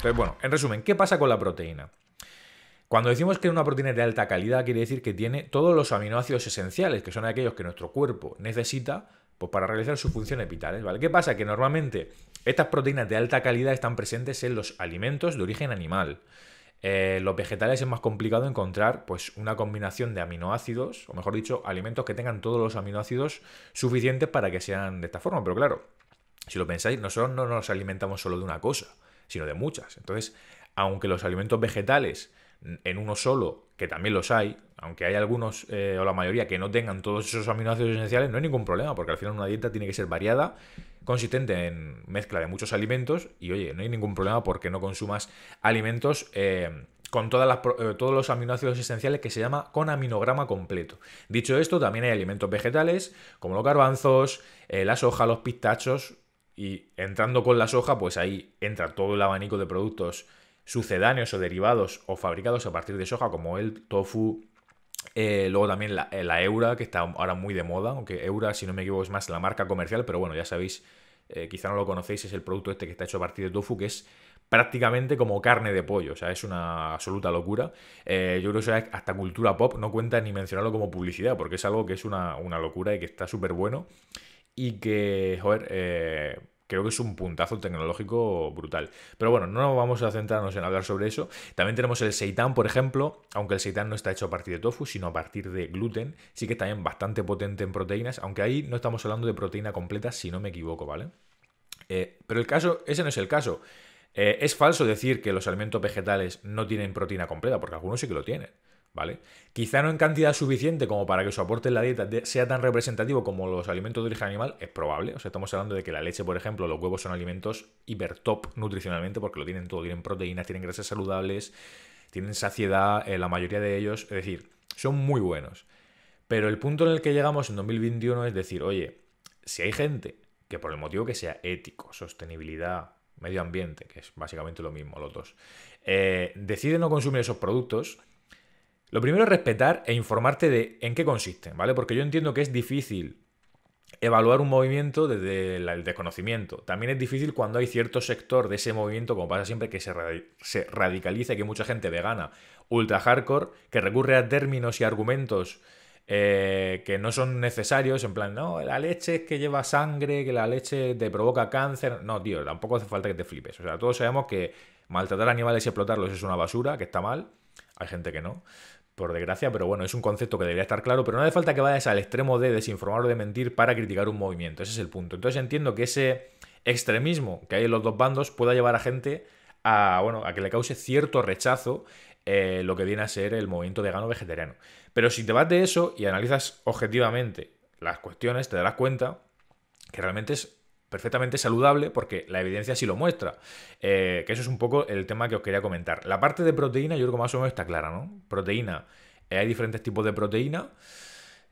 Entonces, bueno, en resumen, ¿qué pasa con la proteína? Cuando decimos que una proteína de alta calidad, quiere decir que tiene todos los aminoácidos esenciales, que son aquellos que nuestro cuerpo necesita pues, para realizar sus funciones vitales. ¿vale? ¿Qué pasa? Que normalmente estas proteínas de alta calidad están presentes en los alimentos de origen animal. Eh, los vegetales es más complicado encontrar pues, una combinación de aminoácidos, o mejor dicho, alimentos que tengan todos los aminoácidos suficientes para que sean de esta forma. Pero claro, si lo pensáis, nosotros no nos alimentamos solo de una cosa sino de muchas. Entonces, aunque los alimentos vegetales en uno solo, que también los hay, aunque hay algunos eh, o la mayoría que no tengan todos esos aminoácidos esenciales, no hay ningún problema, porque al final una dieta tiene que ser variada, consistente en mezcla de muchos alimentos, y oye, no hay ningún problema porque no consumas alimentos eh, con todas eh, todos los aminoácidos esenciales que se llama con aminograma completo. Dicho esto, también hay alimentos vegetales, como los garbanzos, la soja, los pistachos, y entrando con la soja, pues ahí entra todo el abanico de productos sucedáneos o derivados o fabricados a partir de soja, como el tofu. Eh, luego también la, eh, la, eura, que está ahora muy de moda, aunque eura, si no me equivoco, es más la marca comercial, pero bueno, ya sabéis, eh, quizá no lo conocéis, es el producto este que está hecho a partir de tofu, que es prácticamente como carne de pollo, o sea, es una absoluta locura. yo creo que hasta cultura pop no cuenta ni mencionarlo como publicidad, porque es algo que es una, una locura y que está súper bueno y que, joder, eh, creo que es un puntazo tecnológico brutal. Pero bueno, no vamos a centrarnos en hablar sobre eso. También tenemos el seitan, por ejemplo, aunque el seitan no está hecho a partir de tofu, sino a partir de gluten, sí que también bastante potente en proteínas, aunque ahí no estamos hablando de proteína completa, si no me equivoco, ¿vale? Eh, pero el caso, ese no es el caso. Eh, es falso decir que los alimentos vegetales no tienen proteína completa, porque algunos sí que lo tienen. ¿Vale? Quizá no en cantidad suficiente como para que su aporte en la dieta sea tan representativo como los alimentos de origen animal, es probable. O sea, estamos hablando de que la leche, por ejemplo, los huevos son alimentos hiper top nutricionalmente porque lo tienen todo, tienen proteínas, tienen grasas saludables, tienen saciedad, eh, la mayoría de ellos, es decir, son muy buenos. Pero el punto en el que llegamos en 2021 es decir, oye, si hay gente que por el motivo que sea ético, sostenibilidad, medio ambiente, que es básicamente lo mismo los dos, eh, decide no consumir esos productos, lo primero es respetar e informarte de en qué consiste, ¿vale? Porque yo entiendo que es difícil evaluar un movimiento desde el desconocimiento. También es difícil cuando hay cierto sector de ese movimiento, como pasa siempre, que se, radicaliza y que mucha gente vegana, ultra hardcore, que recurre a términos y argumentos eh, que no son necesarios, en plan, no, la leche es que lleva sangre, que la leche te provoca cáncer. No, tío, tampoco hace falta que te flipes. O sea, todos sabemos que maltratar animales y explotarlos es una basura, que está mal. Hay gente que no por desgracia, pero bueno, es un concepto que debería estar claro, pero no hace falta que vayas al extremo de desinformar o de mentir para criticar un movimiento, ese es el punto. Entonces entiendo que ese extremismo que hay en los dos bandos pueda llevar a gente a, bueno, a que le cause cierto rechazo eh, lo que viene a ser el movimiento de gano vegetariano. Pero si te vas de eso y analizas objetivamente las cuestiones, te darás cuenta que realmente es perfectamente saludable porque la evidencia sí lo muestra. Eh, que eso es un poco el tema que os quería comentar. La parte de proteína yo creo que más o menos está clara, ¿no? Proteína, eh, hay diferentes tipos de proteína.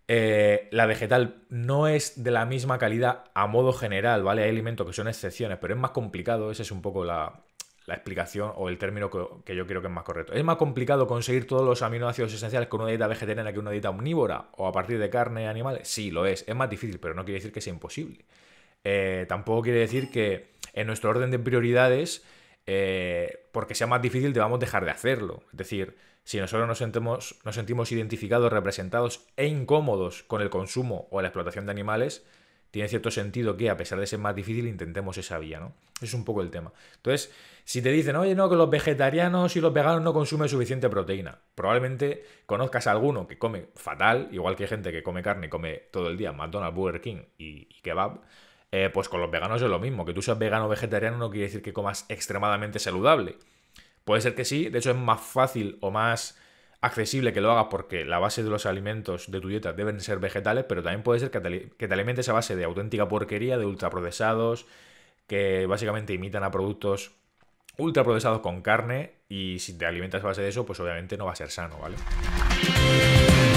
Eh, la vegetal no es de la misma calidad a modo general, ¿vale? Hay alimentos que son excepciones, pero es más complicado, esa es un poco la, explicación o el término que, yo creo que es más correcto. Es más complicado conseguir todos los aminoácidos esenciales con una dieta vegetariana que una dieta omnívora o a partir de carne animales? Sí, lo es, es más difícil, pero no quiere decir que sea imposible. Eh, tampoco quiere decir que en nuestro orden de prioridades, eh, porque sea más difícil, debamos dejar de hacerlo. Es decir, si nosotros nos sentimos, nos sentimos identificados, representados e incómodos con el consumo o la explotación de animales, tiene cierto sentido que, a pesar de ser más difícil, intentemos esa vía, ¿no? es un poco el tema. Entonces, si te dicen, oye, no, que los vegetarianos y los veganos no consumen suficiente proteína, probablemente conozcas a alguno que come fatal, igual que hay gente que come carne y come todo el día McDonald's, Burger King y kebab, eh, pues con los veganos es lo mismo, que tú seas vegano o vegetariano no quiere decir que comas extremadamente saludable. Puede ser que sí, de hecho es más fácil o más accesible que lo hagas porque la base de los alimentos de tu dieta deben ser vegetales, pero también puede ser que te, alimentes a base de auténtica porquería, de ultraprocesados, que básicamente imitan a productos ultraprocesados con carne y si te alimentas a base de eso, pues obviamente no va a ser sano, ¿vale?